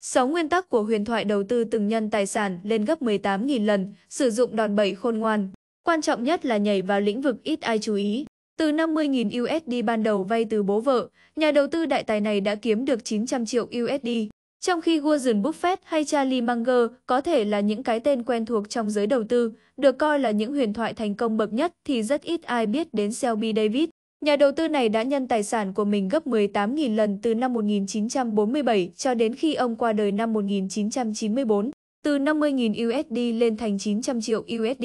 6 nguyên tắc của huyền thoại đầu tư từng nhân tài sản lên gấp 18.000 lần, sử dụng đòn bẩy khôn ngoan. Quan trọng nhất là nhảy vào lĩnh vực ít ai chú ý. Từ 50.000 USD ban đầu vay từ bố vợ, nhà đầu tư đại tài này đã kiếm được 900 triệu USD. Trong khi Warren Buffett hay Charlie Munger có thể là những cái tên quen thuộc trong giới đầu tư, được coi là những huyền thoại thành công bậc nhất thì rất ít ai biết đến Selby David. Nhà đầu tư này đã nhân tài sản của mình gấp 18.000 lần từ năm 1947 cho đến khi ông qua đời năm 1994, từ 50.000 USD lên thành 900 triệu USD.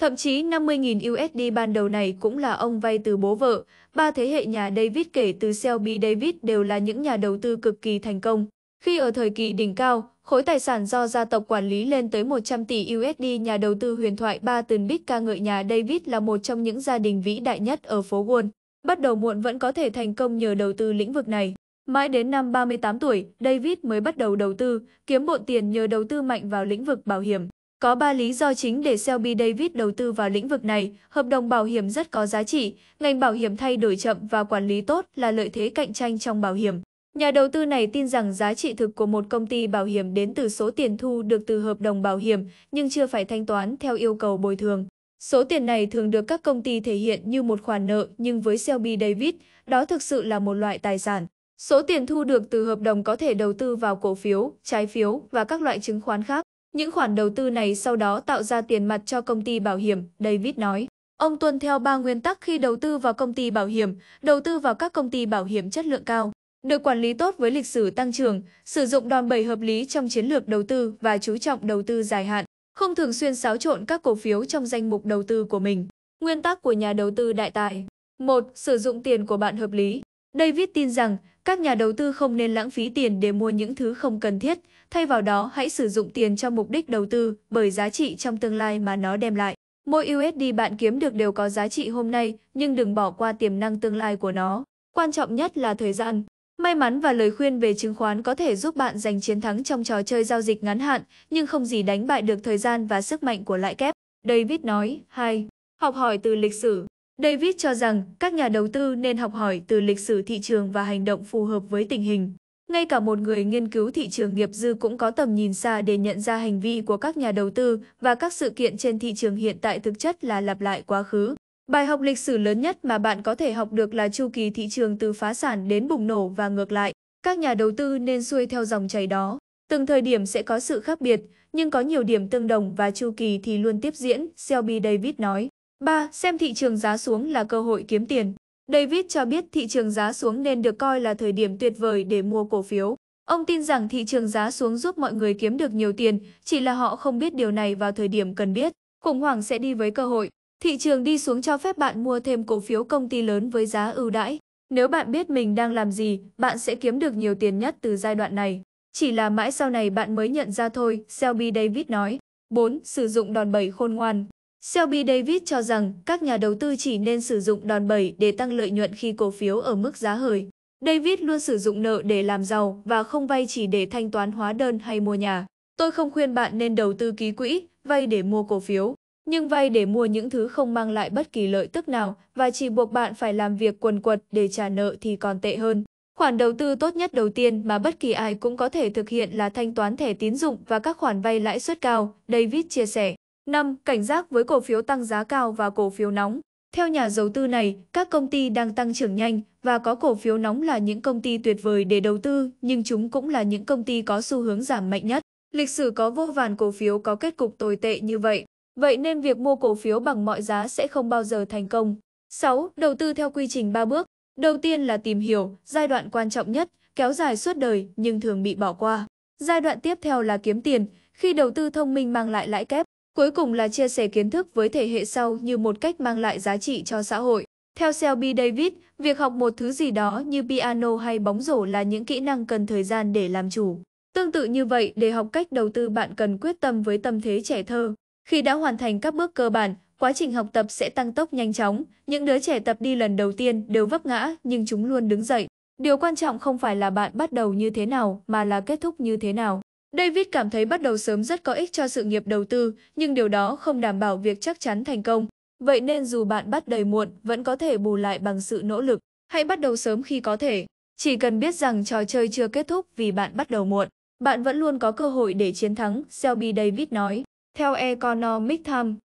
Thậm chí 50.000 USD ban đầu này cũng là ông vay từ bố vợ, ba thế hệ nhà David kể từ Selby David đều là những nhà đầu tư cực kỳ thành công. Khi ở thời kỳ đỉnh cao, khối tài sản do gia tộc quản lý lên tới 100 tỷ USD, nhà đầu tư huyền thoại Barton biết ca ngợi nhà David là một trong những gia đình vĩ đại nhất ở phố Wall. Bắt đầu muộn vẫn có thể thành công nhờ đầu tư lĩnh vực này. Mãi đến năm 38 tuổi, David mới bắt đầu đầu tư, kiếm bộn tiền nhờ đầu tư mạnh vào lĩnh vực bảo hiểm. Có 3 lý do chính để Selby David đầu tư vào lĩnh vực này, hợp đồng bảo hiểm rất có giá trị, ngành bảo hiểm thay đổi chậm và quản lý tốt là lợi thế cạnh tranh trong bảo hiểm. Nhà đầu tư này tin rằng giá trị thực của một công ty bảo hiểm đến từ số tiền thu được từ hợp đồng bảo hiểm nhưng chưa phải thanh toán theo yêu cầu bồi thường. Số tiền này thường được các công ty thể hiện như một khoản nợ nhưng với Shelby David, đó thực sự là một loại tài sản. Số tiền thu được từ hợp đồng có thể đầu tư vào cổ phiếu, trái phiếu và các loại chứng khoán khác. Những khoản đầu tư này sau đó tạo ra tiền mặt cho công ty bảo hiểm, David nói. Ông tuân theo ba nguyên tắc khi đầu tư vào công ty bảo hiểm, đầu tư vào các công ty bảo hiểm chất lượng cao, được quản lý tốt với lịch sử tăng trưởng, sử dụng đòn bẩy hợp lý trong chiến lược đầu tư và chú trọng đầu tư dài hạn không thường xuyên xáo trộn các cổ phiếu trong danh mục đầu tư của mình. Nguyên tắc của nhà đầu tư đại tài 1. Sử dụng tiền của bạn hợp lý David tin rằng các nhà đầu tư không nên lãng phí tiền để mua những thứ không cần thiết, thay vào đó hãy sử dụng tiền cho mục đích đầu tư bởi giá trị trong tương lai mà nó đem lại. Mỗi USD bạn kiếm được đều có giá trị hôm nay, nhưng đừng bỏ qua tiềm năng tương lai của nó. Quan trọng nhất là thời gian. May mắn và lời khuyên về chứng khoán có thể giúp bạn giành chiến thắng trong trò chơi giao dịch ngắn hạn, nhưng không gì đánh bại được thời gian và sức mạnh của lãi kép. David nói, 2. Học hỏi từ lịch sử. David cho rằng các nhà đầu tư nên học hỏi từ lịch sử thị trường và hành động phù hợp với tình hình. Ngay cả một người nghiên cứu thị trường nghiệp dư cũng có tầm nhìn xa để nhận ra hành vi của các nhà đầu tư và các sự kiện trên thị trường hiện tại thực chất là lặp lại quá khứ. Bài học lịch sử lớn nhất mà bạn có thể học được là chu kỳ thị trường từ phá sản đến bùng nổ và ngược lại. Các nhà đầu tư nên xuôi theo dòng chảy đó. Từng thời điểm sẽ có sự khác biệt, nhưng có nhiều điểm tương đồng và chu kỳ thì luôn tiếp diễn, Selby David nói. 3. Xem thị trường giá xuống là cơ hội kiếm tiền. David cho biết thị trường giá xuống nên được coi là thời điểm tuyệt vời để mua cổ phiếu. Ông tin rằng thị trường giá xuống giúp mọi người kiếm được nhiều tiền, chỉ là họ không biết điều này vào thời điểm cần biết. Khủng hoảng sẽ đi với cơ hội. Thị trường đi xuống cho phép bạn mua thêm cổ phiếu công ty lớn với giá ưu đãi. Nếu bạn biết mình đang làm gì, bạn sẽ kiếm được nhiều tiền nhất từ giai đoạn này. Chỉ là mãi sau này bạn mới nhận ra thôi, Selby David nói. 4. Sử dụng đòn bẩy khôn ngoan Selby David cho rằng các nhà đầu tư chỉ nên sử dụng đòn bẩy để tăng lợi nhuận khi cổ phiếu ở mức giá hời. David luôn sử dụng nợ để làm giàu và không vay chỉ để thanh toán hóa đơn hay mua nhà. Tôi không khuyên bạn nên đầu tư ký quỹ, vay để mua cổ phiếu nhưng vay để mua những thứ không mang lại bất kỳ lợi tức nào và chỉ buộc bạn phải làm việc quần quật để trả nợ thì còn tệ hơn. Khoản đầu tư tốt nhất đầu tiên mà bất kỳ ai cũng có thể thực hiện là thanh toán thẻ tín dụng và các khoản vay lãi suất cao, David chia sẻ. 5. Cảnh giác với cổ phiếu tăng giá cao và cổ phiếu nóng. Theo nhà đầu tư này, các công ty đang tăng trưởng nhanh và có cổ phiếu nóng là những công ty tuyệt vời để đầu tư, nhưng chúng cũng là những công ty có xu hướng giảm mạnh nhất. Lịch sử có vô vàn cổ phiếu có kết cục tồi tệ như vậy. Vậy nên việc mua cổ phiếu bằng mọi giá sẽ không bao giờ thành công. 6. Đầu tư theo quy trình 3 bước. Đầu tiên là tìm hiểu, giai đoạn quan trọng nhất, kéo dài suốt đời nhưng thường bị bỏ qua. Giai đoạn tiếp theo là kiếm tiền, khi đầu tư thông minh mang lại lãi kép. Cuối cùng là chia sẻ kiến thức với thế hệ sau như một cách mang lại giá trị cho xã hội. Theo Selby David, việc học một thứ gì đó như piano hay bóng rổ là những kỹ năng cần thời gian để làm chủ. Tương tự như vậy, để học cách đầu tư bạn cần quyết tâm với tâm thế trẻ thơ. Khi đã hoàn thành các bước cơ bản, quá trình học tập sẽ tăng tốc nhanh chóng. Những đứa trẻ tập đi lần đầu tiên đều vấp ngã nhưng chúng luôn đứng dậy. Điều quan trọng không phải là bạn bắt đầu như thế nào mà là kết thúc như thế nào. David cảm thấy bắt đầu sớm rất có ích cho sự nghiệp đầu tư, nhưng điều đó không đảm bảo việc chắc chắn thành công. Vậy nên dù bạn bắt đầy muộn, vẫn có thể bù lại bằng sự nỗ lực. Hãy bắt đầu sớm khi có thể. Chỉ cần biết rằng trò chơi chưa kết thúc vì bạn bắt đầu muộn, bạn vẫn luôn có cơ hội để chiến thắng, Selby David nói. Theo Economic Times,